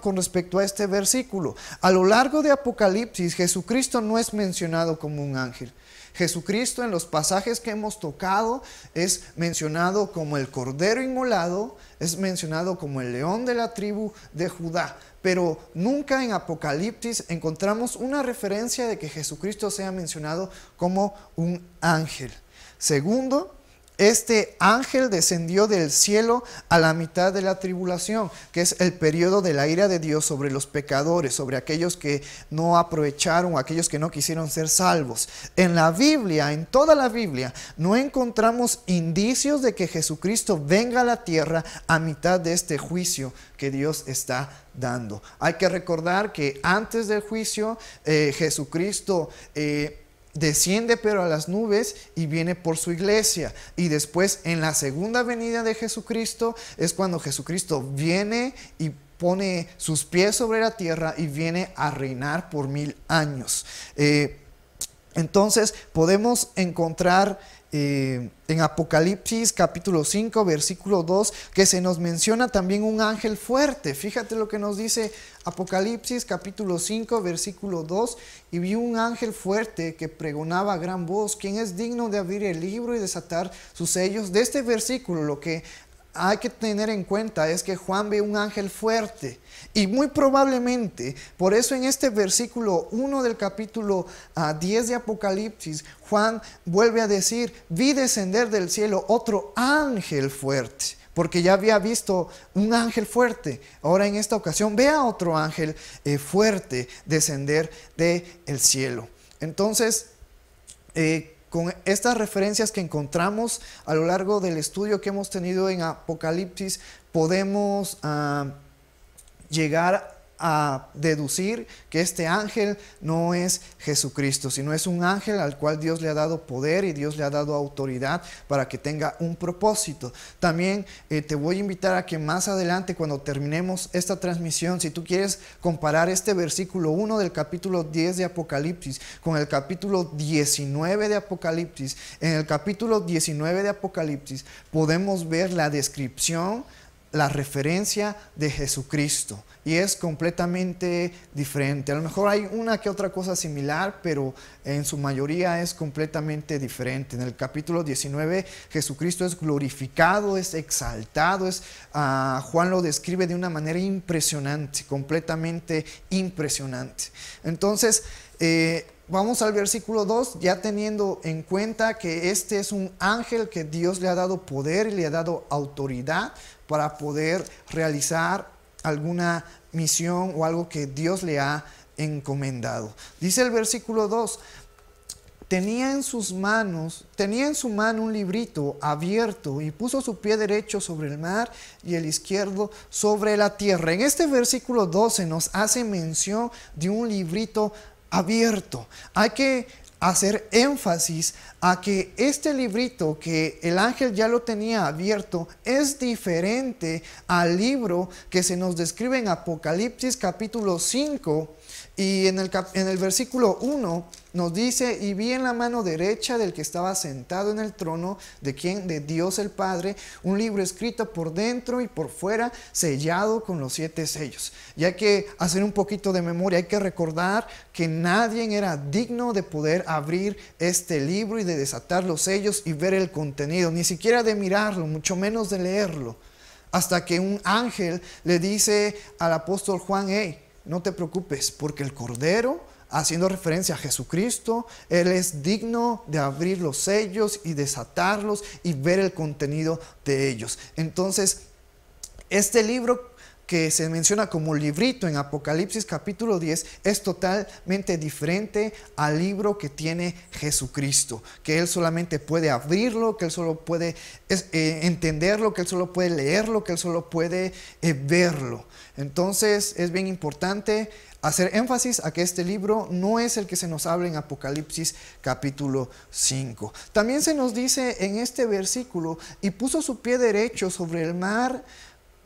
con respecto a este versículo. A lo largo de Apocalipsis, Jesucristo no es mencionado como un ángel. Jesucristo en los pasajes que hemos tocado es mencionado como el Cordero Inmolado, es mencionado como el león de la tribu de Judá. Pero nunca en Apocalipsis encontramos una referencia de que Jesucristo sea mencionado como un ángel. Segundo, este ángel descendió del cielo a la mitad de la tribulación, que es el periodo de la ira de Dios sobre los pecadores, sobre aquellos que no aprovecharon, aquellos que no quisieron ser salvos. En la Biblia, en toda la Biblia, no encontramos indicios de que Jesucristo venga a la tierra a mitad de este juicio que Dios está dando. Hay que recordar que antes del juicio, eh, Jesucristo... Eh, desciende pero a las nubes y viene por su iglesia. Y después en la segunda venida de Jesucristo es cuando Jesucristo viene y pone sus pies sobre la tierra y viene a reinar por mil años. Eh, entonces podemos encontrar eh, en Apocalipsis capítulo 5, versículo 2, que se nos menciona también un ángel fuerte. Fíjate lo que nos dice Apocalipsis capítulo 5, versículo 2, y vi un ángel fuerte que pregonaba a gran voz, quien es digno de abrir el libro y desatar sus sellos? De este versículo lo que hay que tener en cuenta es que Juan ve un ángel fuerte y muy probablemente, por eso en este versículo 1 del capítulo 10 ah, de Apocalipsis, Juan vuelve a decir, vi descender del cielo otro ángel fuerte, porque ya había visto un ángel fuerte, ahora en esta ocasión ve a otro ángel eh, fuerte descender del el cielo. Entonces, eh, con estas referencias que encontramos a lo largo del estudio que hemos tenido en Apocalipsis, podemos ah, llegar a a deducir que este ángel no es Jesucristo, sino es un ángel al cual Dios le ha dado poder y Dios le ha dado autoridad para que tenga un propósito. También eh, te voy a invitar a que más adelante, cuando terminemos esta transmisión, si tú quieres comparar este versículo 1 del capítulo 10 de Apocalipsis con el capítulo 19 de Apocalipsis, en el capítulo 19 de Apocalipsis podemos ver la descripción la referencia de Jesucristo y es completamente diferente. A lo mejor hay una que otra cosa similar, pero en su mayoría es completamente diferente. En el capítulo 19 Jesucristo es glorificado, es exaltado, es, ah, Juan lo describe de una manera impresionante, completamente impresionante. Entonces, eh, vamos al versículo 2, ya teniendo en cuenta que este es un ángel que Dios le ha dado poder y le ha dado autoridad para poder realizar alguna misión o algo que Dios le ha encomendado. Dice el versículo 2, tenía en sus manos, tenía en su mano un librito abierto y puso su pie derecho sobre el mar y el izquierdo sobre la tierra. En este versículo 12 nos hace mención de un librito abierto. Hay que hacer énfasis a que este librito que el ángel ya lo tenía abierto es diferente al libro que se nos describe en Apocalipsis capítulo 5 y en el, en el versículo 1 nos dice, y vi en la mano derecha del que estaba sentado en el trono, de quien, de Dios el Padre, un libro escrito por dentro y por fuera, sellado con los siete sellos. Y hay que hacer un poquito de memoria, hay que recordar que nadie era digno de poder abrir este libro y de desatar los sellos y ver el contenido, ni siquiera de mirarlo, mucho menos de leerlo. Hasta que un ángel le dice al apóstol Juan, hey, no te preocupes, porque el Cordero, haciendo referencia a Jesucristo, Él es digno de abrir los sellos y desatarlos y ver el contenido de ellos. Entonces, este libro que se menciona como librito en Apocalipsis capítulo 10 es totalmente diferente al libro que tiene Jesucristo, que Él solamente puede abrirlo, que Él solo puede eh, entenderlo, que Él solo puede leerlo, que Él solo puede eh, verlo. Entonces es bien importante hacer énfasis a que este libro no es el que se nos habla en Apocalipsis capítulo 5. También se nos dice en este versículo, y puso su pie derecho sobre el mar,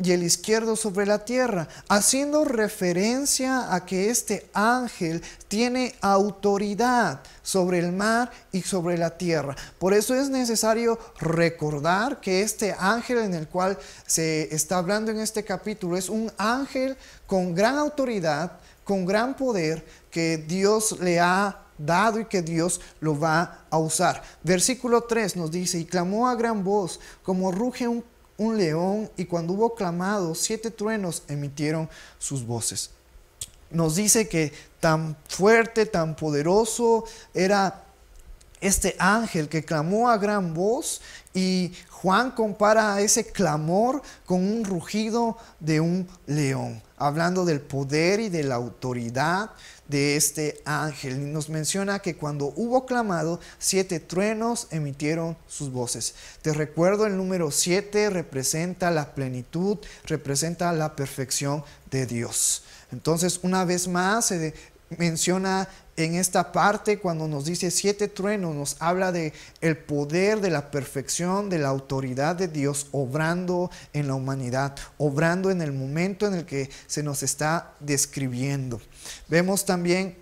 y el izquierdo sobre la tierra, haciendo referencia a que este ángel tiene autoridad sobre el mar y sobre la tierra. Por eso es necesario recordar que este ángel en el cual se está hablando en este capítulo es un ángel con gran autoridad, con gran poder que Dios le ha dado y que Dios lo va a usar. Versículo 3 nos dice, y clamó a gran voz, como ruge un un león, y cuando hubo clamado, siete truenos emitieron sus voces. Nos dice que tan fuerte, tan poderoso era este ángel que clamó a gran voz y Juan compara ese clamor con un rugido de un león hablando del poder y de la autoridad de este ángel. Nos menciona que cuando hubo clamado, siete truenos emitieron sus voces. Te recuerdo, el número siete representa la plenitud, representa la perfección de Dios. Entonces, una vez más, se menciona en esta parte cuando nos dice siete truenos, nos habla de el poder, de la perfección, de la autoridad de Dios obrando en la humanidad, obrando en el momento en el que se nos está describiendo. Vemos también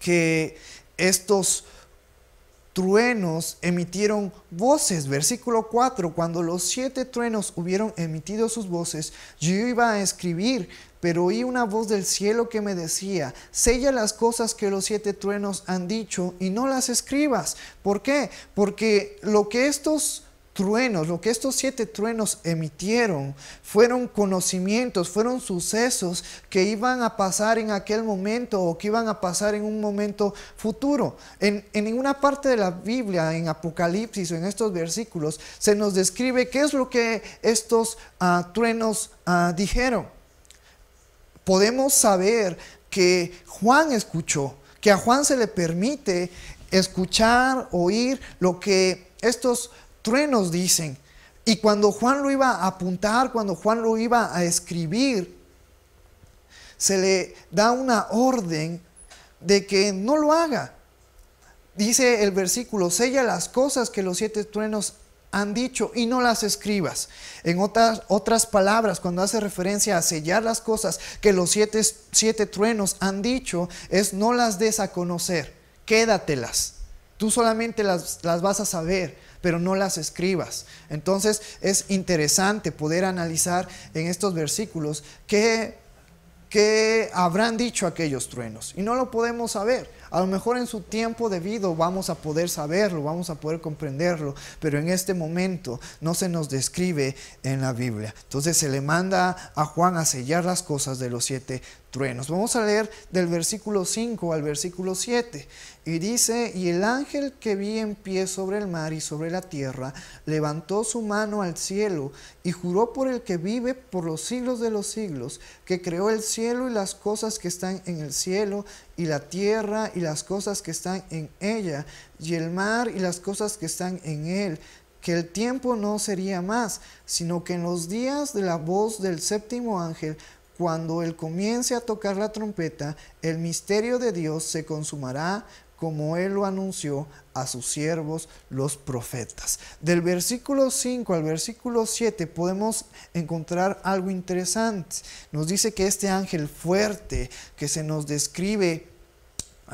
que estos truenos emitieron voces. Versículo 4, cuando los siete truenos hubieron emitido sus voces, yo iba a escribir, pero oí una voz del cielo que me decía, sella las cosas que los siete truenos han dicho y no las escribas. ¿Por qué? Porque lo que estos truenos, lo que estos siete truenos emitieron, fueron conocimientos, fueron sucesos que iban a pasar en aquel momento o que iban a pasar en un momento futuro. En, ninguna parte de la Biblia, en Apocalipsis o en estos versículos, se nos describe qué es lo que estos ah, truenos ah, dijeron. Podemos saber que Juan escuchó, que a Juan se le permite escuchar, oír lo que estos truenos dicen. Y cuando Juan lo iba a apuntar, cuando Juan lo iba a escribir, se le da una orden de que no lo haga. Dice el versículo, sella las cosas que los siete truenos han dicho y no las escribas. En otras, otras palabras, cuando hace referencia a sellar las cosas que los siete, truenos han dicho, es no las des a conocer, quédatelas. Tú solamente las, las vas a saber pero no las escribas. Entonces es interesante poder analizar en estos versículos qué, habrán dicho aquellos truenos. Y no lo podemos saber. A lo mejor en su tiempo debido vamos a poder saberlo, vamos a poder comprenderlo, pero en este momento no se nos describe en la Biblia. Entonces se le manda a Juan a sellar las cosas de los siete truenos. Vamos a leer del versículo 5 al versículo 7. Y dice, y el ángel que vi en pie sobre el mar y sobre la tierra, levantó su mano al cielo y juró por el que vive por los siglos de los siglos, que creó el cielo y las cosas que están en el cielo, y la tierra y las cosas que están en ella, y el mar y las cosas que están en él, que el tiempo no sería más, sino que en los días de la voz del séptimo ángel cuando Él comience a tocar la trompeta, el misterio de Dios se consumará como Él lo anunció a sus siervos los profetas. Del versículo 5 al versículo 7 podemos encontrar algo interesante. Nos dice que este ángel fuerte que se nos describe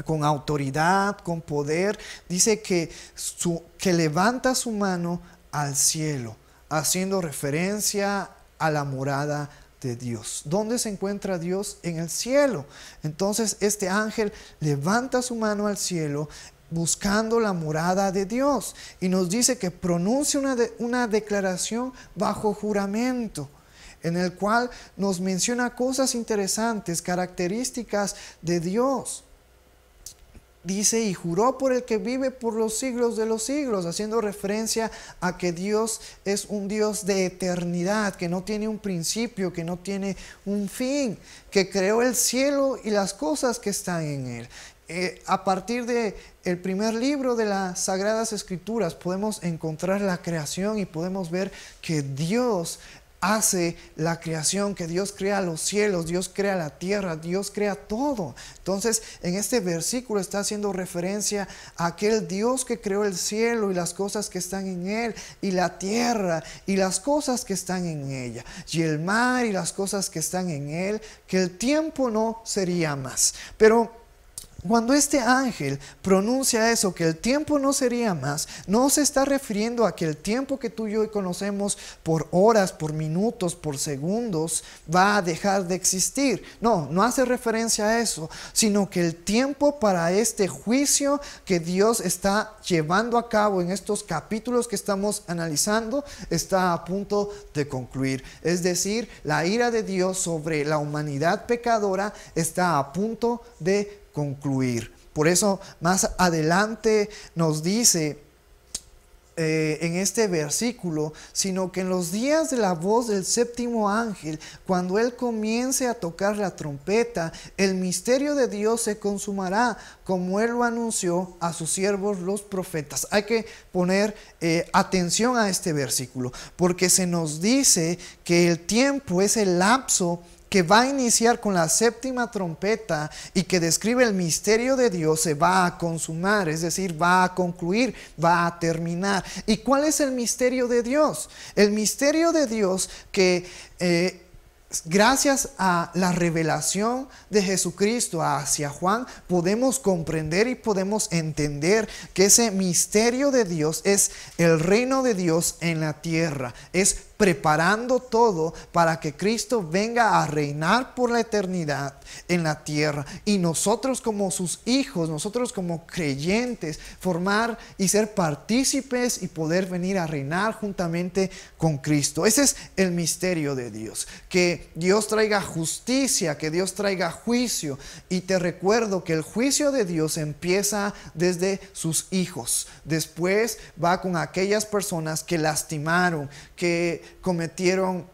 con autoridad, con poder, dice que, su, que levanta su mano al cielo, haciendo referencia a la morada Dios. ¿Dónde se encuentra Dios? En el cielo. Entonces este ángel levanta su mano al cielo buscando la morada de Dios y nos dice que pronuncie una, una declaración bajo juramento en el cual nos menciona cosas interesantes, características de Dios dice, y juró por el que vive por los siglos de los siglos, haciendo referencia a que Dios es un Dios de eternidad, que no tiene un principio, que no tiene un fin, que creó el cielo y las cosas que están en él. Eh, a partir de el primer libro de las Sagradas Escrituras podemos encontrar la creación y podemos ver que Dios hace la creación, que Dios crea los cielos, Dios crea la tierra, Dios crea todo. Entonces, en este versículo está haciendo referencia a aquel Dios que creó el cielo y las cosas que están en él, y la tierra y las cosas que están en ella, y el mar y las cosas que están en él, que el tiempo no sería más. Pero cuando este ángel pronuncia eso, que el tiempo no sería más, no se está refiriendo a que el tiempo que tú y yo conocemos por horas, por minutos, por segundos, va a dejar de existir. No, no hace referencia a eso, sino que el tiempo para este juicio que Dios está llevando a cabo en estos capítulos que estamos analizando está a punto de concluir. Es decir, la ira de Dios sobre la humanidad pecadora está a punto de concluir. Por eso más adelante nos dice eh, en este versículo, sino que en los días de la voz del séptimo ángel, cuando él comience a tocar la trompeta, el misterio de Dios se consumará, como él lo anunció a sus siervos los profetas. Hay que poner eh, atención a este versículo, porque se nos dice que el tiempo es el lapso que va a iniciar con la séptima trompeta y que describe el misterio de Dios, se va a consumar, es decir, va a concluir, va a terminar. ¿Y cuál es el misterio de Dios? El misterio de Dios que... Eh, gracias a la revelación de Jesucristo hacia Juan, podemos comprender y podemos entender que ese misterio de Dios es el reino de Dios en la tierra, es preparando todo para que Cristo venga a reinar por la eternidad en la tierra. Y nosotros como sus hijos, nosotros como creyentes, formar y ser partícipes y poder venir a reinar juntamente con Cristo. Ese es el misterio de Dios, que Dios traiga justicia, que Dios traiga juicio. Y te recuerdo que el juicio de Dios empieza desde sus hijos. Después va con aquellas personas que lastimaron, que cometieron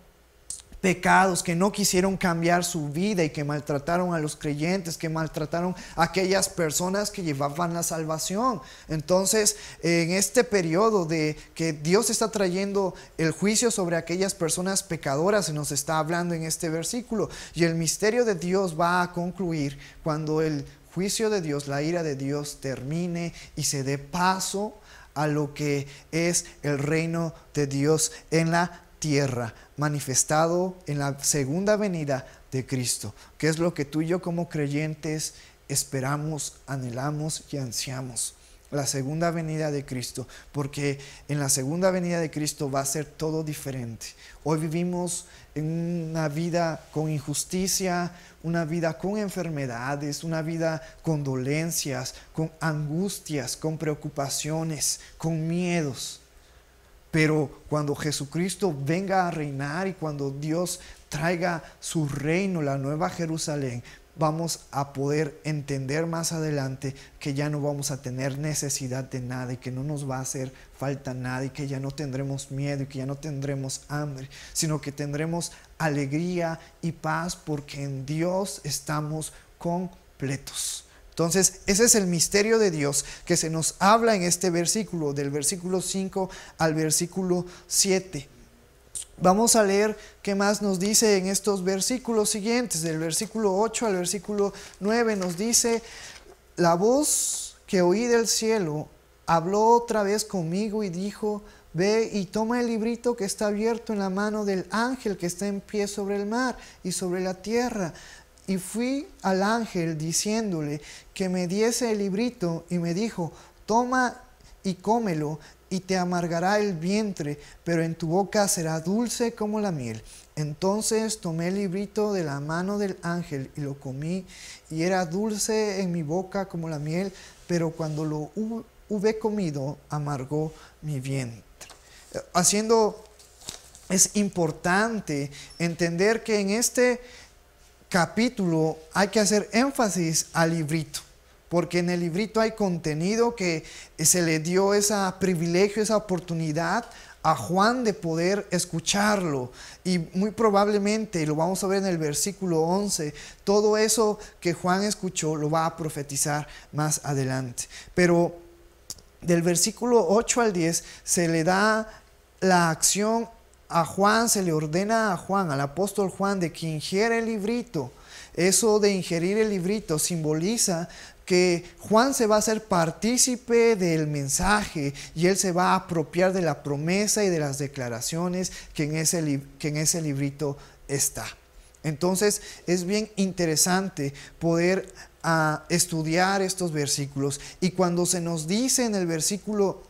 pecados, que no quisieron cambiar su vida y que maltrataron a los creyentes, que maltrataron a aquellas personas que llevaban la salvación. Entonces, en este periodo de que Dios está trayendo el juicio sobre aquellas personas pecadoras, se nos está hablando en este versículo, y el misterio de Dios va a concluir cuando el juicio de Dios, la ira de Dios termine y se dé paso a lo que es el reino de Dios en la tierra, manifestado en la segunda venida de Cristo, que es lo que tú y yo como creyentes esperamos, anhelamos y ansiamos. La segunda venida de Cristo, porque en la segunda venida de Cristo va a ser todo diferente. Hoy vivimos en una vida con injusticia, una vida con enfermedades, una vida con dolencias, con angustias, con preocupaciones, con miedos. Pero cuando Jesucristo venga a reinar y cuando Dios traiga su reino, la nueva Jerusalén, vamos a poder entender más adelante que ya no vamos a tener necesidad de nada y que no nos va a hacer falta nada y que ya no tendremos miedo y que ya no tendremos hambre, sino que tendremos alegría y paz porque en Dios estamos completos. Entonces, ese es el misterio de Dios que se nos habla en este versículo, del versículo 5 al versículo 7. Vamos a leer qué más nos dice en estos versículos siguientes, del versículo 8 al versículo 9 nos dice, la voz que oí del cielo habló otra vez conmigo y dijo, Ve y toma el librito que está abierto en la mano del ángel que está en pie sobre el mar y sobre la tierra. Y fui al ángel diciéndole que me diese el librito y me dijo, toma y cómelo y te amargará el vientre, pero en tu boca será dulce como la miel. Entonces tomé el librito de la mano del ángel y lo comí, y era dulce en mi boca como la miel, pero cuando lo hube comido, amargó mi vientre. Haciendo, es importante entender que en este capítulo hay que hacer énfasis al librito, porque en el librito hay contenido que se le dio esa privilegio, esa oportunidad a Juan de poder escucharlo. Y muy probablemente, lo vamos a ver en el versículo 11, todo eso que Juan escuchó lo va a profetizar más adelante. Pero del versículo 8 al 10 se le da la acción a Juan se le ordena a Juan, al apóstol Juan, de que ingiere el librito. Eso de ingerir el librito simboliza que Juan se va a ser partícipe del mensaje y él se va a apropiar de la promesa y de las declaraciones que en ese, que en ese librito está. Entonces es bien interesante poder ah, estudiar estos versículos y cuando se nos dice en el versículo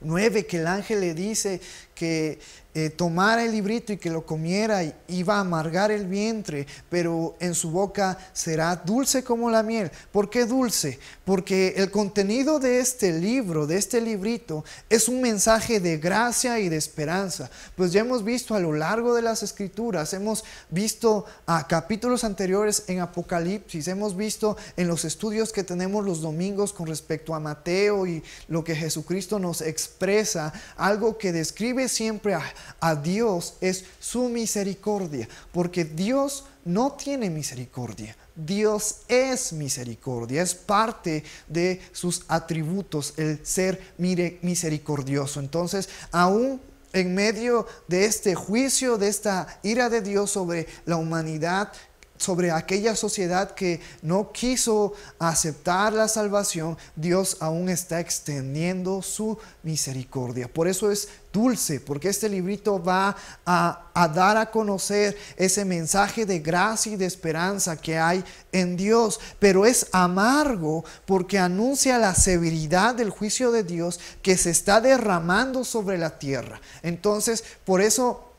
9 que el ángel le dice que eh, tomara el librito y que lo comiera iba a amargar el vientre, pero en su boca será dulce como la miel. ¿Por qué dulce? Porque el contenido de este libro, de este librito, es un mensaje de gracia y de esperanza. Pues ya hemos visto a lo largo de las escrituras, hemos visto a capítulos anteriores en Apocalipsis, hemos visto en los estudios que tenemos los domingos con respecto a Mateo y lo que Jesucristo nos expresa, algo que describe siempre a, a Dios es su misericordia, porque Dios no tiene misericordia. Dios es misericordia, es parte de sus atributos el ser misericordioso. Entonces, aún en medio de este juicio, de esta ira de Dios sobre la humanidad, sobre aquella sociedad que no quiso aceptar la salvación, Dios aún está extendiendo su misericordia. Por eso es dulce, porque este librito va a, dar a conocer ese mensaje de gracia y de esperanza que hay en Dios, pero es amargo porque anuncia la severidad del juicio de Dios que se está derramando sobre la tierra. Entonces, por eso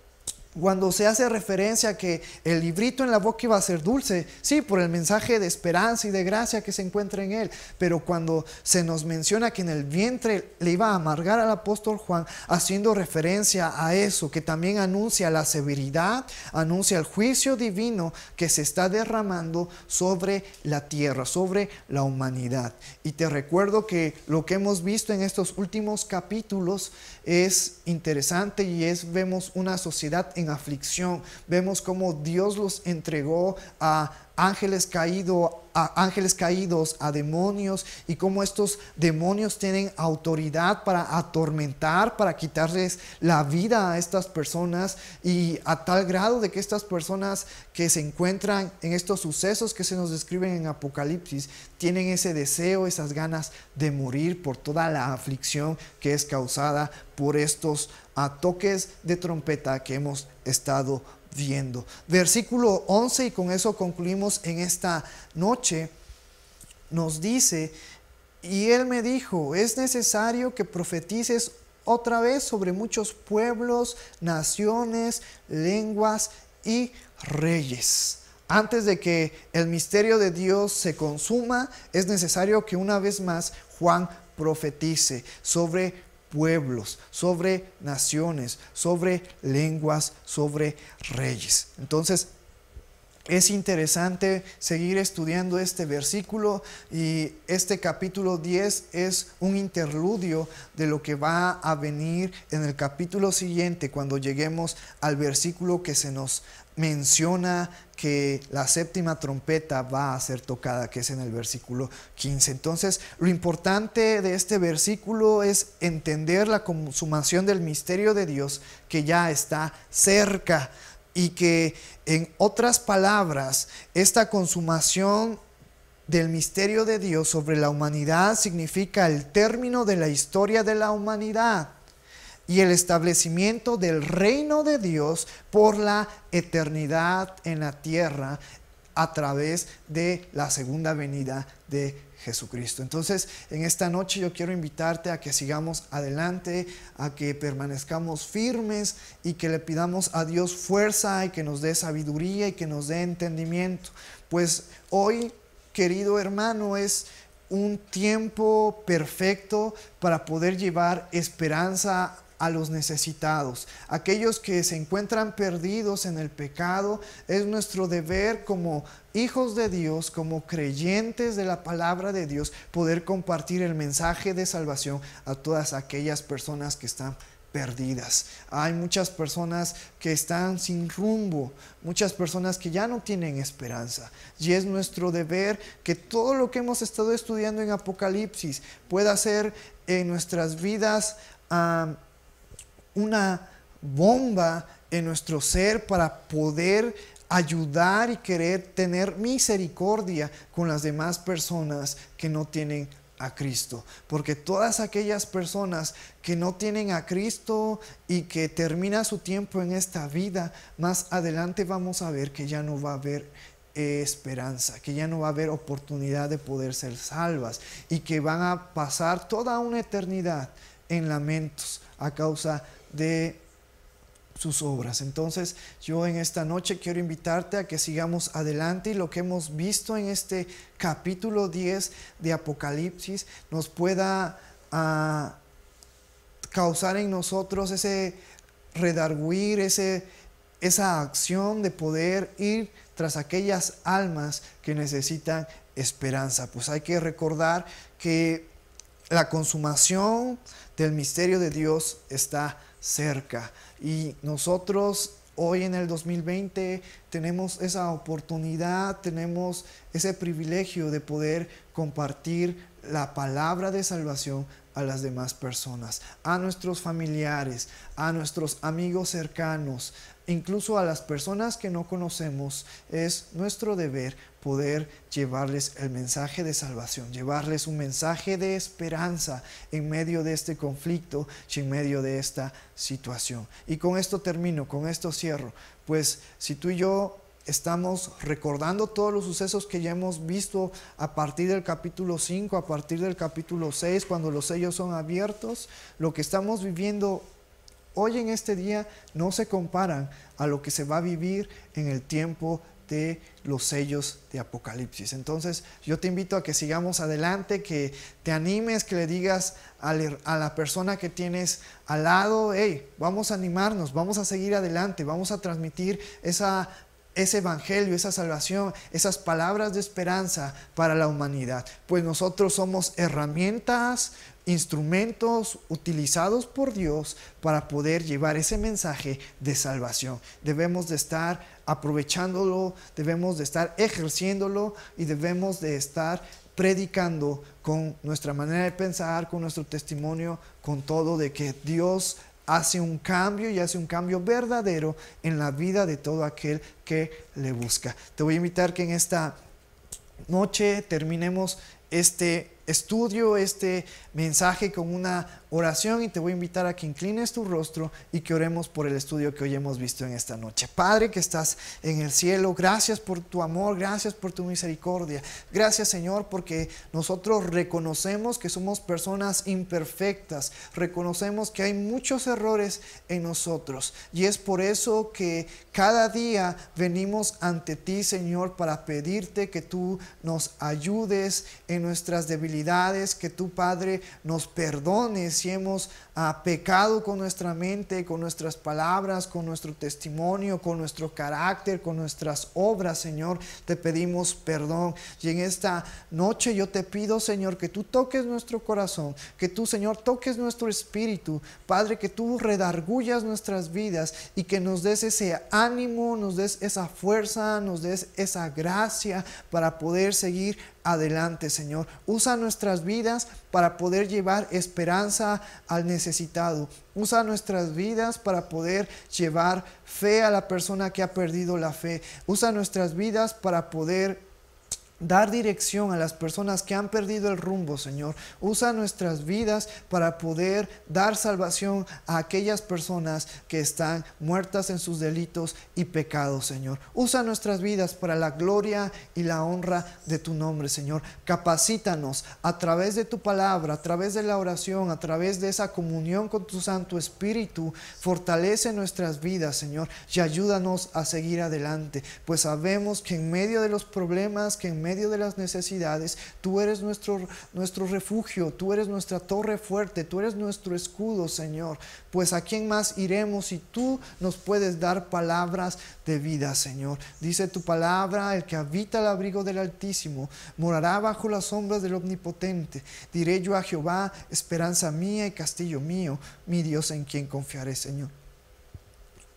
cuando se hace referencia a que el librito en la boca iba a ser dulce, sí, por el mensaje de esperanza y de gracia que se encuentra en él, pero cuando se nos menciona que en el vientre le iba a amargar al apóstol Juan, haciendo referencia a eso, que también anuncia la severidad, anuncia el juicio divino que se está derramando sobre la tierra, sobre la humanidad. Y te recuerdo que lo que hemos visto en estos últimos capítulos es interesante y es, vemos una sociedad en aflicción, vemos cómo Dios los entregó a ángeles, caído, ángeles caídos, a demonios, y cómo estos demonios tienen autoridad para atormentar, para quitarles la vida a estas personas, y a tal grado de que estas personas que se encuentran en estos sucesos que se nos describen en Apocalipsis, tienen ese deseo, esas ganas de morir por toda la aflicción que es causada por estos a toques de trompeta que hemos estado viendo. Versículo 11, y con eso concluimos en esta noche, nos dice, y él me dijo, es necesario que profetices otra vez sobre muchos pueblos, naciones, lenguas y reyes. Antes de que el misterio de Dios se consuma, es necesario que una vez más Juan profetice sobre pueblos, sobre naciones, sobre lenguas, sobre reyes. Entonces, es interesante seguir estudiando este versículo y este capítulo 10 es un interludio de lo que va a venir en el capítulo siguiente cuando lleguemos al versículo que se nos menciona que la séptima trompeta va a ser tocada, que es en el versículo 15. Entonces, lo importante de este versículo es entender la consumación del misterio de Dios que ya está cerca y que, en otras palabras, esta consumación del misterio de Dios sobre la humanidad significa el término de la historia de la humanidad y el establecimiento del reino de Dios por la eternidad en la tierra a través de la segunda venida de Jesucristo. Entonces, en esta noche yo quiero invitarte a que sigamos adelante, a que permanezcamos firmes y que le pidamos a Dios fuerza y que nos dé sabiduría y que nos dé entendimiento. Pues hoy, querido hermano, es un tiempo perfecto para poder llevar esperanza a los necesitados, aquellos que se encuentran perdidos en el pecado. Es nuestro deber como hijos de Dios, como creyentes de la palabra de Dios, poder compartir el mensaje de salvación a todas aquellas personas que están perdidas. Hay muchas personas que están sin rumbo, muchas personas que ya no tienen esperanza. Y es nuestro deber que todo lo que hemos estado estudiando en Apocalipsis pueda ser en nuestras vidas una bomba en nuestro ser para poder ayudar y querer tener misericordia con las demás personas que no tienen a Cristo. Porque todas aquellas personas que no tienen a Cristo y que termina su tiempo en esta vida, más adelante vamos a ver que ya no va a haber eh, esperanza, que ya no va a haber oportunidad de poder ser salvas y que van a pasar toda una eternidad en lamentos a causa de de sus obras. Entonces yo en esta noche quiero invitarte a que sigamos adelante y lo que hemos visto en este capítulo 10 de Apocalipsis nos pueda ah, causar en nosotros ese redarguir, ese, esa acción de poder ir tras aquellas almas que necesitan esperanza. Pues hay que recordar que la consumación del misterio de Dios está cerca. Y nosotros hoy en el 2020 tenemos esa oportunidad, tenemos ese privilegio de poder compartir la palabra de salvación a las demás personas, a nuestros familiares, a nuestros amigos cercanos, incluso a las personas que no conocemos, es nuestro deber poder llevarles el mensaje de salvación, llevarles un mensaje de esperanza en medio de este conflicto y en medio de esta situación. Y con esto termino, con esto cierro. Pues si tú y yo estamos recordando todos los sucesos que ya hemos visto a partir del capítulo 5, a partir del capítulo 6, cuando los sellos son abiertos, lo que estamos viviendo hoy en este día no se comparan a lo que se va a vivir en el tiempo de los sellos de Apocalipsis. Entonces yo te invito a que sigamos adelante, que te animes, que le digas a la persona que tienes al lado, hey, vamos a animarnos, vamos a seguir adelante, vamos a transmitir esa, ese evangelio, esa salvación, esas palabras de esperanza para la humanidad. Pues nosotros somos herramientas, instrumentos utilizados por Dios para poder llevar ese mensaje de salvación. Debemos de estar aprovechándolo, debemos de estar ejerciéndolo y debemos de estar predicando con nuestra manera de pensar, con nuestro testimonio, con todo de que Dios hace un cambio y hace un cambio verdadero en la vida de todo aquel que le busca. Te voy a invitar que en esta noche terminemos este estudio este mensaje con una oración y te voy a invitar a que inclines tu rostro y que oremos por el estudio que hoy hemos visto en esta noche. Padre que estás en el cielo, gracias por tu amor, gracias por tu misericordia. Gracias Señor porque nosotros reconocemos que somos personas imperfectas, reconocemos que hay muchos errores en nosotros y es por eso que cada día venimos ante ti Señor para pedirte que tú nos ayudes en nuestras debilidades que tu Padre nos perdone si hemos a pecado con nuestra mente, con nuestras palabras, con nuestro testimonio, con nuestro carácter, con nuestras obras, Señor, te pedimos perdón. Y en esta noche yo te pido, Señor, que tú toques nuestro corazón, que tú, Señor, toques nuestro espíritu, Padre, que tú redargullas nuestras vidas y que nos des ese ánimo, nos des esa fuerza, nos des esa gracia para poder seguir adelante, Señor. Usa nuestras vidas para poder llevar esperanza al necesitado. Usa nuestras vidas para poder llevar fe a la persona que ha perdido la fe. Usa nuestras vidas para poder dar dirección a las personas que han perdido el rumbo, Señor. Usa nuestras vidas para poder dar salvación a aquellas personas que están muertas en sus delitos y pecados, Señor. Usa nuestras vidas para la gloria y la honra de tu nombre, Señor. Capacítanos a través de tu palabra, a través de la oración, a través de esa comunión con tu Santo Espíritu. Fortalece nuestras vidas, Señor, y ayúdanos a seguir adelante, pues sabemos que en medio de los problemas, que en de las necesidades, tú eres nuestro, nuestro refugio, tú eres nuestra torre fuerte, tú eres nuestro escudo, Señor. Pues a quién más iremos si tú nos puedes dar palabras de vida, Señor. Dice tu palabra, el que habita el abrigo del Altísimo, morará bajo las sombras del Omnipotente. Diré yo a Jehová, esperanza mía y castillo mío, mi Dios en quien confiaré, Señor.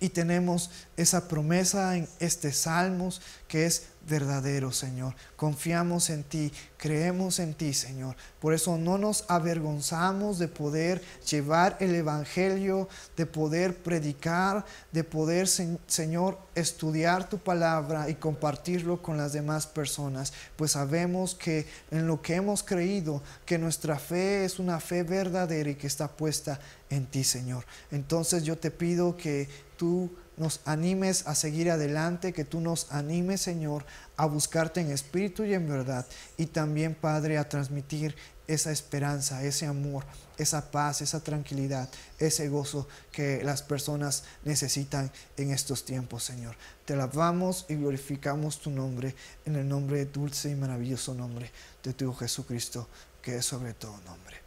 Y tenemos esa promesa en este Salmos que es verdadero, Señor. Confiamos en ti, creemos en ti, Señor. Por eso no nos avergonzamos de poder llevar el Evangelio, de poder predicar, de poder, Señor, estudiar tu palabra y compartirlo con las demás personas. Pues sabemos que en lo que hemos creído, que nuestra fe es una fe verdadera y que está puesta en ti, Señor. Entonces yo te pido que tú nos animes a seguir adelante, que tú nos animes, Señor, a buscarte en espíritu y en verdad, y también, Padre, a transmitir esa esperanza, ese amor, esa paz, esa tranquilidad, ese gozo que las personas necesitan en estos tiempos, Señor. Te alabamos y glorificamos tu nombre en el nombre dulce y maravilloso nombre de tu Jesucristo, que es sobre todo nombre.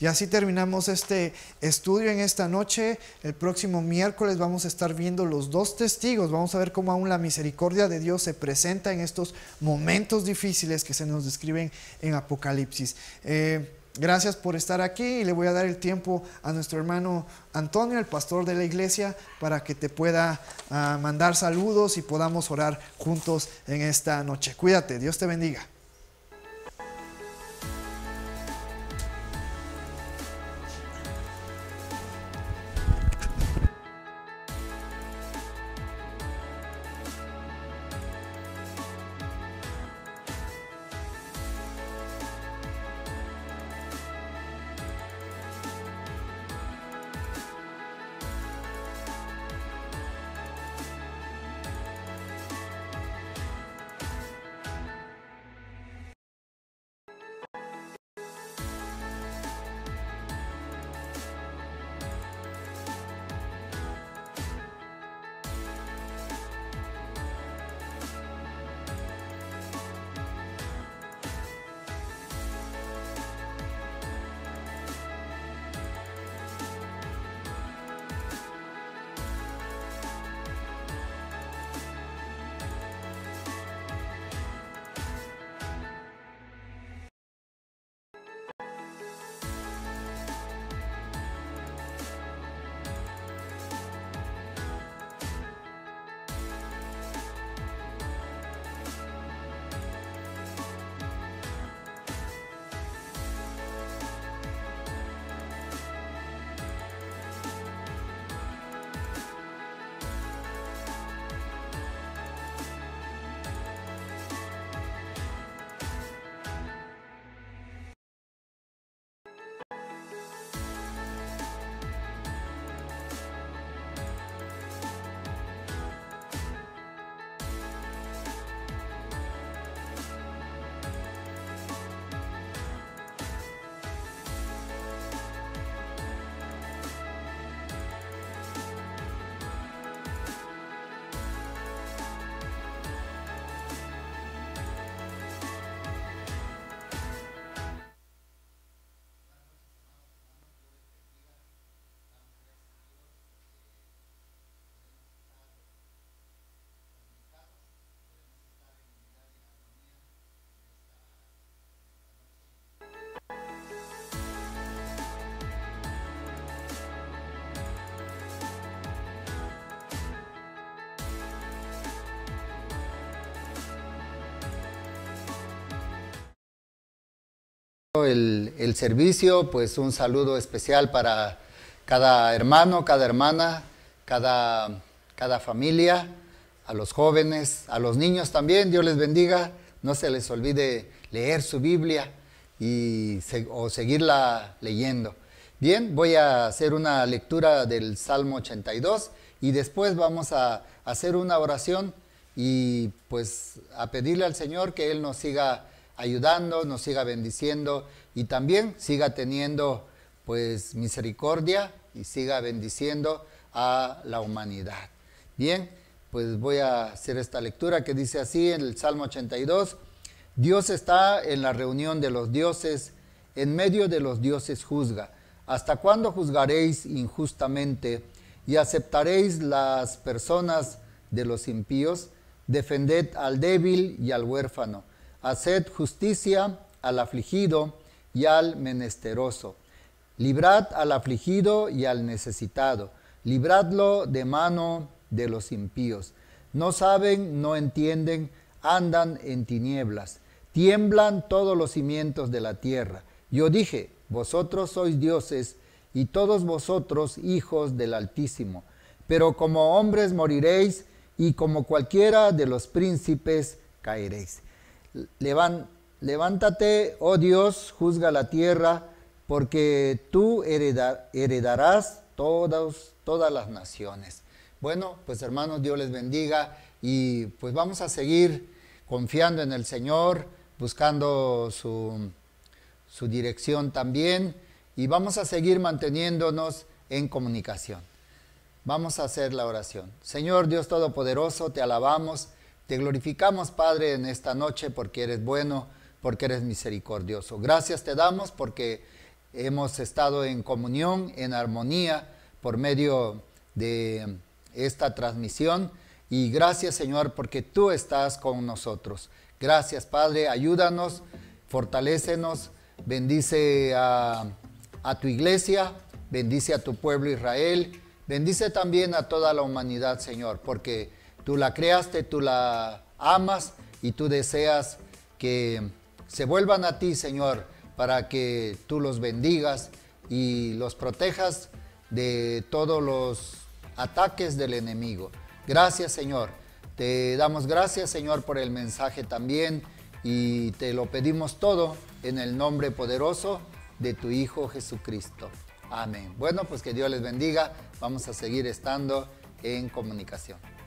Y así terminamos este estudio en esta noche. El próximo miércoles vamos a estar viendo los dos testigos. Vamos a ver cómo aún la misericordia de Dios se presenta en estos momentos difíciles que se nos describen en Apocalipsis. Eh, gracias por estar aquí y le voy a dar el tiempo a nuestro hermano Antonio, el pastor de la iglesia, para que te pueda ah, mandar saludos y podamos orar juntos en esta noche. Cuídate, Dios te bendiga. El, servicio, pues un saludo especial para cada hermano, cada hermana, cada, cada familia, a los jóvenes, a los niños también, Dios les bendiga. No se les olvide leer su Biblia y o seguirla leyendo. Bien, voy a hacer una lectura del Salmo 82 y después vamos a hacer una oración y pues a pedirle al Señor que Él nos siga ayudando, nos siga bendiciendo y también siga teniendo pues misericordia y siga bendiciendo a la humanidad. Bien, pues voy a hacer esta lectura que dice así en el Salmo 82, Dios está en la reunión de los dioses, en medio de los dioses juzga. ¿Hasta cuándo juzgaréis injustamente y aceptaréis las personas de los impíos? Defended al débil y al huérfano Haced justicia al afligido y al menesteroso. Librad al afligido y al necesitado. Libradlo de mano de los impíos. No saben, no entienden, andan en tinieblas. Tiemblan todos los cimientos de la tierra. Yo dije, vosotros sois dioses y todos vosotros hijos del Altísimo. Pero como hombres moriréis y como cualquiera de los príncipes caeréis levántate, oh Dios, juzga la tierra, porque tú heredarás todas, todas las naciones. Bueno, pues hermanos, Dios les bendiga y pues vamos a seguir confiando en el Señor, buscando su, su dirección también y vamos a seguir manteniéndonos en comunicación. Vamos a hacer la oración. Señor Dios Todopoderoso, te alabamos te glorificamos, Padre, en esta noche porque eres bueno, porque eres misericordioso. Gracias te damos porque hemos estado en comunión, en armonía, por medio de esta transmisión. Y gracias, Señor, porque tú estás con nosotros. Gracias, Padre. Ayúdanos, fortalécenos, bendice a, a tu iglesia, bendice a tu pueblo Israel, bendice también a toda la humanidad, Señor, porque Tú la creaste, tú la amas y tú deseas que se vuelvan a ti, Señor, para que tú los bendigas y los protejas de todos los ataques del enemigo. Gracias, Señor. Te damos gracias, Señor, por el mensaje también y te lo pedimos todo en el nombre poderoso de tu Hijo Jesucristo. Amén. Bueno, pues que Dios les bendiga. Vamos a seguir estando en comunicación.